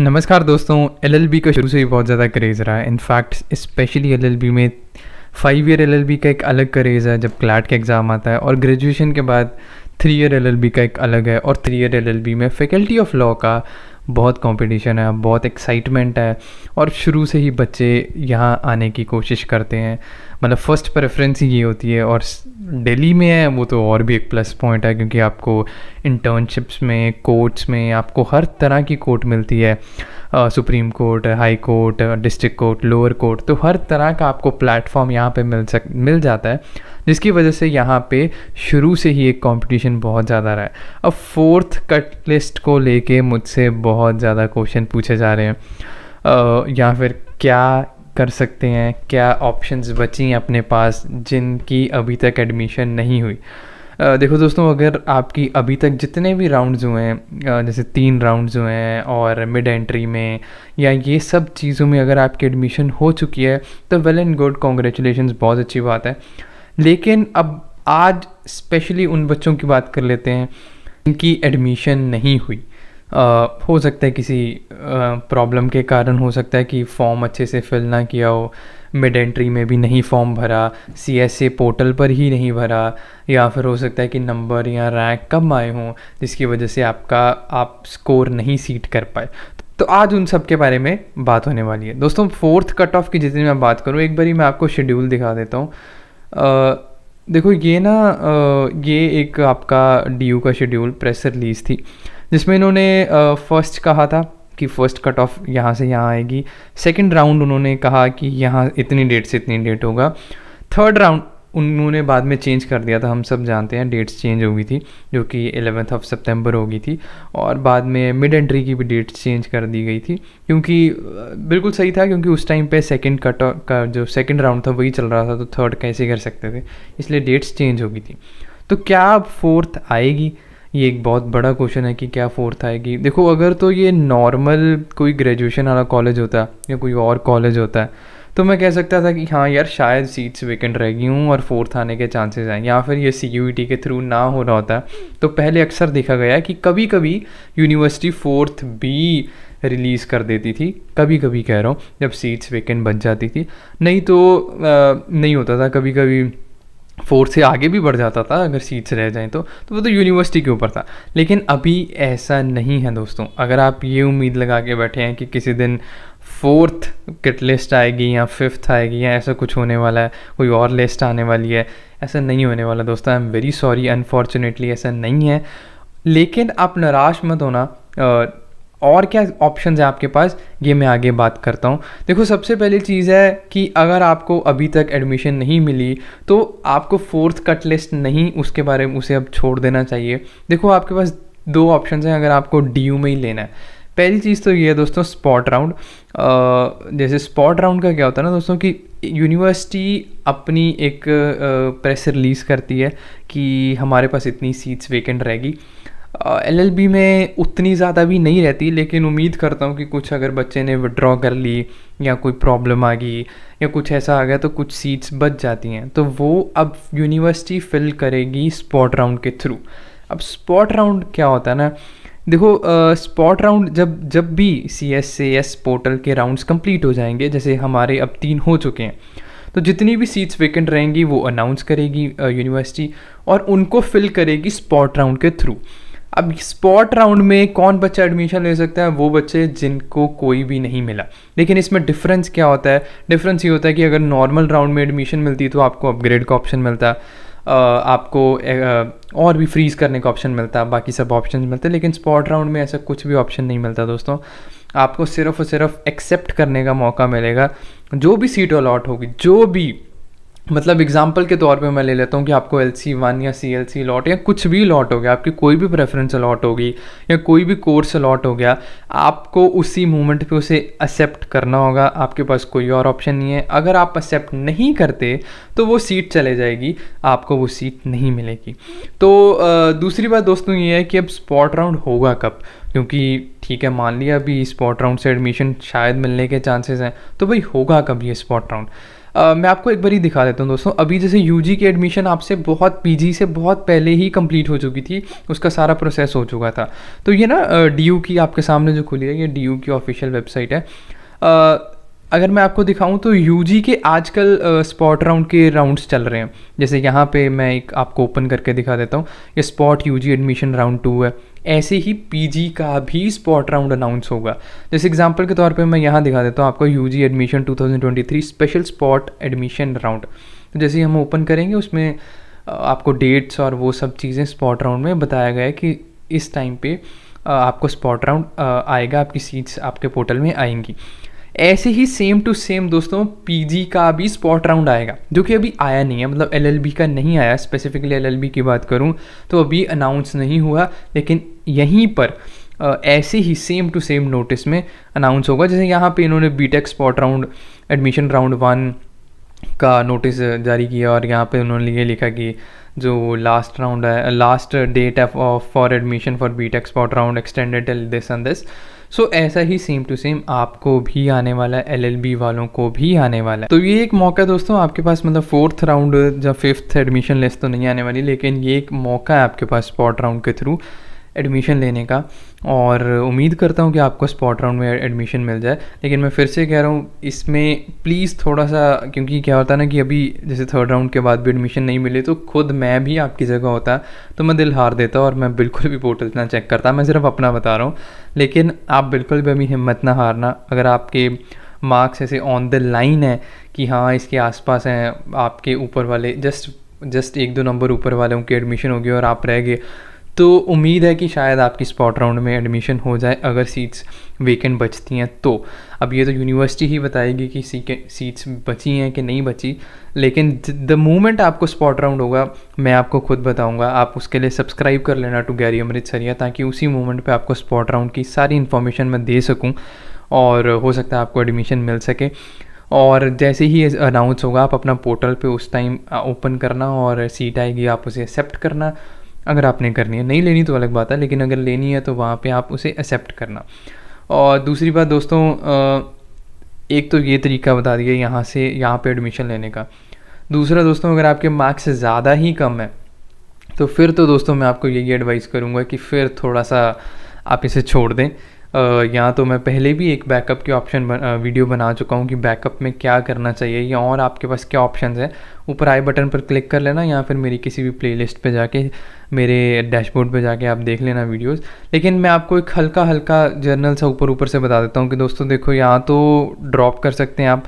नमस्कार दोस्तों एलएलबी का शुरू से ही बहुत ज़्यादा क्रेज़ रहा है इनफैक्ट स्पेशली एलएलबी में फाइव ईयर एलएलबी का एक अलग क्रेज़ है जब क्लैट का एग्ज़ाम आता है और ग्रेजुएशन के बाद थ्री ईयर एलएलबी का एक अलग है और थ्री ईयर एलएलबी में फैकल्टी ऑफ लॉ का बहुत कंपटीशन है बहुत एक्साइटमेंट है और शुरू से ही बच्चे यहाँ आने की कोशिश करते हैं मतलब फर्स्ट प्रेफरेंस ही ये होती है और दिल्ली में है वो तो और भी एक प्लस पॉइंट है क्योंकि आपको इंटर्नशिप्स में कोर्ट्स में आपको हर तरह की कोर्ट मिलती है supreme court high court district court lower court तो हर तरह का आपको प्लेटफॉर्म यहाँ पे मिल सक मिल जाता है जिसकी वजह से यहाँ पे शुरू से ही एक कंपटीशन बहुत ज़्यादा रहा है अब फोर्थ कट लिस्ट को लेके मुझसे बहुत ज़्यादा क्वेश्चन पूछे जा रहे हैं या फिर क्या कर सकते हैं क्या ऑप्शंस बची हैं अपने पास जिनकी अभी तक एडमिशन नहीं हुई देखो दोस्तों अगर आपकी अभी तक जितने भी राउंड्स हुए हैं जैसे तीन राउंड्स हुए हैं और मिड एंट्री में या ये सब चीज़ों में अगर आपकी एडमिशन हो चुकी है तो वेल एंड गुड कॉन्ग्रेचुलेशन बहुत अच्छी बात है लेकिन अब आज स्पेशली उन बच्चों की बात कर लेते हैं जिनकी एडमिशन नहीं हुई हो सकता है किसी प्रॉब्लम के कारण हो सकता है कि फॉर्म अच्छे से फिल ना किया हो मिड एंट्री में भी नहीं फॉर्म भरा सी एस ए पोर्टल पर ही नहीं भरा या फिर हो सकता है कि नंबर या रैंक कम आए हों जिसकी वजह से आपका आप स्कोर नहीं सीट कर पाए तो आज उन सब के बारे में बात होने वाली है दोस्तों फोर्थ कट ऑफ की जितनी मैं बात करूँ एक बारी मैं आपको शेड्यूल दिखा देता हूँ देखो ये ना आ, ये एक आपका डी का शेड्यूल प्रेस रिलीज़ थी जिसमें इन्होंने फर्स्ट कहा था कि फ़र्स्ट कट ऑफ यहाँ से यहाँ आएगी सेकंड राउंड उन्होंने कहा कि यहाँ इतनी डेट से इतनी डेट होगा थर्ड राउंड उन्होंने बाद में चेंज कर दिया था हम सब जानते हैं डेट्स चेंज हो गई थी जो कि एलेवेंथ ऑफ सितंबर गई थी और बाद में मिड एंट्री की भी डेट चेंज कर दी गई थी क्योंकि बिल्कुल सही था क्योंकि उस टाइम पे सेकंड कट का जो सेकंड राउंड था वही चल रहा था तो थर्ड कैसे कर सकते थे इसलिए डेट्स चेंज हो गई थी तो क्या अब फोर्थ आएगी ये एक बहुत बड़ा क्वेश्चन है कि क्या फोर्थ आएगी देखो अगर तो ये नॉर्मल कोई ग्रेजुएशन वाला कॉलेज होता या कोई और कॉलेज होता है तो मैं कह सकता था कि हाँ यार शायद सीट्स वेकेंट रह गई हूँ और फोर्थ आने के चांसेस हैं या फिर ये सी यू टी के थ्रू ना हो रहा होता तो पहले अक्सर देखा गया कि कभी कभी यूनिवर्सिटी फोर्थ भी रिलीज़ कर देती थी कभी कभी कह रहा हूँ जब सीट्स वेकेंट बच जाती थी नहीं तो आ, नहीं होता था कभी कभी फोर्थ से आगे भी बढ़ जाता था अगर सीट्स रह जाएँ तो तो वो तो यूनिवर्सिटी के ऊपर था लेकिन अभी ऐसा नहीं है दोस्तों अगर आप ये उम्मीद लगा के बैठे हैं कि किसी दिन फोर्थ किट लिस्ट आएगी या फिफ्थ आएगी या ऐसा कुछ होने वाला है कोई और लिस्ट आने वाली है ऐसा नहीं होने वाला दोस्तों I am very sorry unfortunately ऐसा नहीं है लेकिन आप नाराज मत होना और क्या ऑप्शन है आपके पास ये मैं आगे बात करता हूँ देखो सबसे पहली चीज़ है कि अगर आपको अभी तक एडमिशन नहीं मिली तो आपको फोर्थ कट लिस्ट नहीं उसके बारे में उसे अब छोड़ देना चाहिए देखो आपके पास दो ऑप्शन हैं अगर आपको डी में ही लेना है पहली चीज़ तो ये है दोस्तों स्पॉट राउंड जैसे स्पॉट राउंड का क्या होता है ना दोस्तों कि यूनिवर्सिटी अपनी एक प्रेस रिलीज़ करती है कि हमारे पास इतनी सीट्स वेकेंट रहेगी एल में उतनी ज़्यादा भी नहीं रहती लेकिन उम्मीद करता हूँ कि कुछ अगर बच्चे ने विड्रॉ कर ली या कोई प्रॉब्लम आ गई या कुछ ऐसा आ गया तो कुछ सीट्स बच जाती हैं तो वो अब यूनिवर्सिटी फिल करेगी स्पॉट राउंड के थ्रू अब स्पॉट राउंड क्या होता है ना देखो स्पॉट राउंड जब जब भी C S A S portal के राउंड्स कंप्लीट हो जाएंगे जैसे हमारे अब तीन हो चुके हैं तो जितनी भी सीट्स वेकेंट रहेंगी वो अनाउंस करेगी यूनिवर्सिटी और उनको फिल करेगी स्पॉट राउंड के थ्रू अब स्पॉट राउंड में कौन बच्चा एडमिशन ले सकता है वो बच्चे जिनको कोई भी नहीं मिला लेकिन इसमें डिफरेंस क्या होता है डिफरेंस ये होता है कि अगर नॉर्मल राउंड में एडमिशन मिलती तो आपको अपग्रेड का ऑप्शन मिलता आपको और भी फ्रीज करने का ऑप्शन मिलता बाकी सब ऑप्शन मिलते लेकिन स्पॉट राउंड में ऐसा कुछ भी ऑप्शन नहीं मिलता दोस्तों आपको सिर्फ और सिर्फ एक्सेप्ट करने का मौका मिलेगा जो भी सीट अलॉट होगी जो भी मतलब एग्जाम्पल के तौर पे मैं ले लेता हूँ कि आपको एल सी वन या सी एल सी लॉट या कुछ भी लॉट हो गया आपकी कोई भी प्रेफरेंस अलॉट होगी या कोई भी कोर्स अलॉट हो गया आपको उसी मोमेंट पे उसे एक्सेप्ट करना होगा आपके पास कोई और ऑप्शन नहीं है अगर आप एक्सेप्ट नहीं करते तो वो सीट चले जाएगी आपको वो सीट नहीं मिलेगी तो दूसरी बात दोस्तों ये है कि अब स्पॉट राउंड होगा कब क्योंकि ठीक है मान लिया अभी स्पॉट राउंड से एडमिशन शायद मिलने के चांसेस हैं तो भाई होगा कब ये स्पॉट राउंड Uh, मैं आपको एक बार ही दिखा देता हूँ दोस्तों अभी जैसे यू की एडमिशन आपसे बहुत पी से बहुत पहले ही कंप्लीट हो चुकी थी उसका सारा प्रोसेस हो चुका था तो ये ना डी uh, की आपके सामने जो खुली है ये डी की ऑफिशियल वेबसाइट है uh, अगर मैं आपको दिखाऊं तो यू के आजकल स्पॉट राउंड के राउंड्स चल रहे हैं जैसे यहाँ पे मैं एक आपको ओपन करके दिखा देता हूँ ये spot U admission round two है ऐसे ही पी का भी स्पॉट राउंड अनाउंस होगा जैसे एग्जांपल के तौर पे मैं यहाँ दिखा देता हूँ आपको U admission 2023 special spot admission round तो जैसे हम ओपन करेंगे उसमें आपको डेट्स और वो सब चीज़ें स्पॉट राउंड में बताया गया है कि इस टाइम पे आपको स्पॉट राउंड आएगा आपकी सीट्स आपके पोर्टल में आएंगी ऐसे ही सेम टू सेम दोस्तों पीजी का भी स्पॉट राउंड आएगा जो कि अभी आया नहीं है मतलब एलएलबी का नहीं आया स्पेसिफिकली एलएलबी की बात करूं तो अभी अनाउंस नहीं हुआ लेकिन यहीं पर ऐसे ही सेम टू सेम नोटिस में अनाउंस होगा जैसे यहाँ पे इन्होंने B Tech spot round admission round one का नोटिस जारी किया और यहाँ पे उन्होंने ये लिखा कि जो लास्ट राउंड है last date of for admission for B Tech spot round extended till this and this so so, ऐसा ही सेम टू सेम आपको भी आने वाला है एल वालों को भी आने वाला है तो ये एक मौका दोस्तों आपके पास मतलब फोर्थ राउंड या फिफ्थ एडमिशन लिस्ट तो नहीं आने वाली लेकिन ये एक मौका है आपके पास स्पॉट राउंड के थ्रू एडमिशन लेने का और उम्मीद करता हूँ कि आपको स्पॉट राउंड में एडमिशन मिल जाए लेकिन मैं फिर से कह रहा हूँ इसमें प्लीज़ थोड़ा सा क्योंकि क्या होता है ना कि अभी जैसे थर्ड राउंड के बाद भी एडमिशन नहीं मिले तो खुद मैं भी आपकी जगह होता तो मैं दिल हार देता और मैं बिल्कुल भी पोर्टल इतना चेक करता मैं सिर्फ अपना बता रहा हूँ लेकिन आप बिल्कुल भी अभी हिम्मत ना हारना अगर आपके मार्क्स ऐसे ऑन द लाइन है कि हाँ इसके आसपास हैं आपके ऊपर वाले जस्ट जस्ट एक दो नंबर ऊपर वालों की एडमिशन होगी और आप रह गए तो उम्मीद है कि शायद आपकी स्पॉट राउंड में एडमिशन हो जाए अगर सीट्स वेकेंट बचती हैं तो अब ये तो यूनिवर्सिटी ही बताएगी कि सीट्स बची हैं कि नहीं बची लेकिन द मोमेंट आपको स्पॉट राउंड होगा मैं आपको खुद बताऊंगा आप उसके लिए सब्सक्राइब कर लेना टू गैरी अमृत सरिया ताकि उसी मोमेंट पे आपको स्पॉट राउंड की सारी इन्फॉर्मेशन मैं दे सकूँ और हो सकता है आपको एडमिशन मिल सके और जैसे ही अनाउंस होगा आप अपना पोर्टल पे उस टाइम ओपन करना और सीट आएगी आप उसे एक्सेप्ट करना अगर आपने करनी है नहीं लेनी तो अलग बात है लेकिन अगर लेनी है तो वहाँ पे आप उसे एक्सेप्ट करना और दूसरी बात दोस्तों एक तो ये तरीका बता दिया यहाँ से यहाँ पे एडमिशन लेने का दूसरा दोस्तों अगर आपके मार्क्स ज़्यादा ही कम है तो फिर तो दोस्तों मैं आपको यही एडवाइस करूँगा कि फिर थोड़ा सा आप इसे छोड़ दें यहाँ तो मैं पहले भी एक बैकअप के ऑप्शन वीडियो बना चुका हूँ कि बैकअप में क्या करना चाहिए या और आपके पास क्या ऑप्शन है ऊपर आई बटन पर क्लिक कर लेना या फिर मेरी किसी भी प्लेलिस्ट पे जाके मेरे डैशबोर्ड पे जाके आप देख लेना वीडियोस लेकिन मैं आपको एक हल्का हल्का जर्नल सा ऊपर ऊपर से बता देता हूँ कि दोस्तों देखो यहाँ तो ड्रॉप कर सकते हैं आप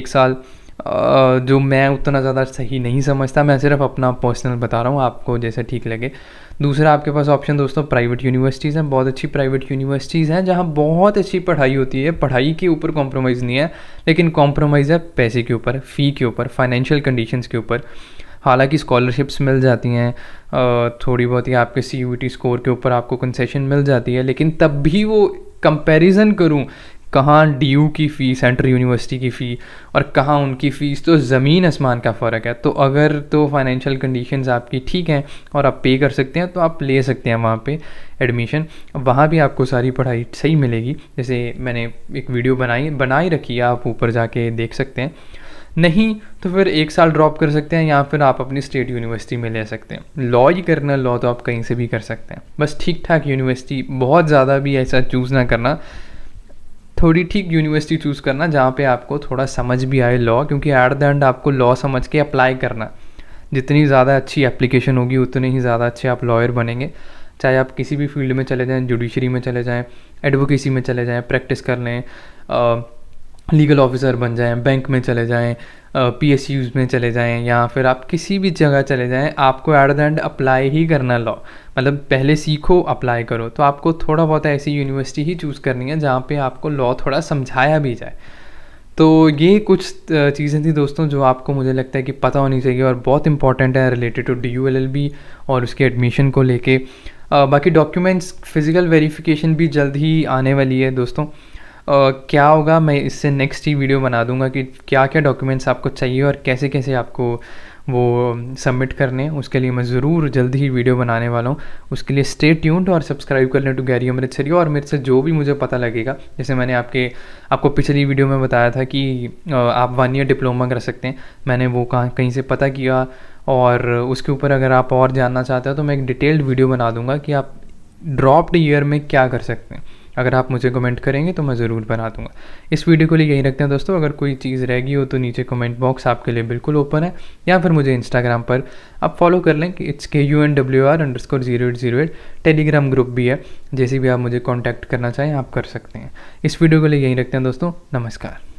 एक साल जो मैं उतना ज़्यादा सही नहीं समझता मैं सिर्फ अपना पर्सनल बता रहा हूँ आपको जैसे ठीक लगे दूसरा आपके पास ऑप्शन दोस्तों प्राइवेट यूनिवर्सिटीज़ हैं बहुत अच्छी प्राइवेट यूनिवर्सिटीज़ हैं जहाँ बहुत अच्छी पढ़ाई होती है पढ़ाई के ऊपर कॉम्प्रोमाइज़ नहीं है लेकिन कॉम्प्रोमाइज़ है पैसे के ऊपर फ़ी के ऊपर फाइनेंशियल कंडीशंस के ऊपर हालांकि स्कॉलरशिप्स मिल जाती हैं थोड़ी बहुत ही आपके सी स्कोर के ऊपर आपको कंसेशन मिल जाती है लेकिन तब भी वो कंपैरिजन करूं कहाँ डी की फ़ी सेंट्रल यूनिवर्सिटी की फ़ी और कहाँ उनकी फ़ीस तो ज़मीन आसमान का फ़र्क है तो अगर तो फाइनेंशियल कंडीशंस आपकी ठीक हैं और आप पे कर सकते हैं तो आप ले सकते हैं वहाँ पे एडमिशन वहाँ भी आपको सारी पढ़ाई सही मिलेगी जैसे मैंने एक वीडियो बनाई बनाई रखी है आप ऊपर जाके देख सकते हैं नहीं तो फिर एक साल ड्रॉप कर सकते हैं या फिर आप अपनी स्टेट यूनिवर्सिटी में ले सकते हैं लॉ ही करना लॉ तो आप कहीं से भी कर सकते हैं बस ठीक ठाक यूनिवर्सिटी बहुत ज़्यादा भी ऐसा चूज़ ना करना थोड़ी ठीक यूनिवर्सिटी चूज़ करना जहाँ पे आपको थोड़ा समझ भी आए लॉ क्योंकि एट द एंड आपको लॉ समझ के अप्लाई करना जितनी ज़्यादा अच्छी एप्लीकेशन होगी उतने ही ज़्यादा अच्छे आप लॉयर बनेंगे चाहे आप किसी भी फील्ड में चले जाएँ जुडिशरी में चले जाएँ एडवोकेसी में चले जाएँ प्रैक्टिस कर लें लीगल ऑफिसर बन जाएँ बैंक में चले जाएँ पी एस यूज़ में चले जाएँ या फिर आप किसी भी जगह चले जाएँ आपको एट द एंड अप्लाई ही करना लॉ मतलब पहले सीखो अप्लाई करो तो आपको थोड़ा बहुत ऐसी यूनिवर्सिटी ही चूज़ करनी है जहाँ पे आपको लॉ थोड़ा समझाया भी जाए तो ये कुछ चीज़ें थी दोस्तों जो आपको मुझे लगता है कि पता होनी चाहिए और बहुत इंपॉर्टेंट है related to D U L L B और उसके एडमिशन को लेके बाकी डॉक्यूमेंट्स फिज़िकल वेरिफिकेशन भी जल्द ही आने वाली है दोस्तों क्या होगा मैं इससे नेक्स्ट ही वीडियो बना दूंगा कि क्या क्या डॉक्यूमेंट्स आपको चाहिए और कैसे कैसे आपको वो सबमिट करने उसके लिए मैं ज़रूर जल्द ही वीडियो बनाने वाला हूँ उसके लिए स्टे ट्यून्ड और सब्सक्राइब कर लें टू गैरी अमृतसरी और मेरे से जो भी मुझे पता लगेगा जैसे मैंने आपके आपको पिछली वीडियो में बताया था कि आप वन ईयर डिप्लोमा कर सकते हैं मैंने वो कहाँ कहीं से पता किया और उसके ऊपर अगर आप और जानना चाहते हो तो मैं एक डिटेल्ड वीडियो बना दूंगा कि आप ड्रॉप्ड ईयर में क्या कर सकते हैं अगर आप मुझे कमेंट करेंगे तो मैं ज़रूर बना दूंगा इस वीडियो को लिए यही रखते हैं दोस्तों अगर कोई चीज़ रह गई हो तो नीचे कमेंट बॉक्स आपके लिए बिल्कुल ओपन है या फिर मुझे इंस्टाग्राम पर आप फॉलो कर लें कि it's K U N W R underscore zero eight zero eight Telegram group भी है जैसे भी आप मुझे कॉन्टैक्ट करना चाहें आप कर सकते हैं इस वीडियो को लिए यही रखते हैं दोस्तों नमस्कार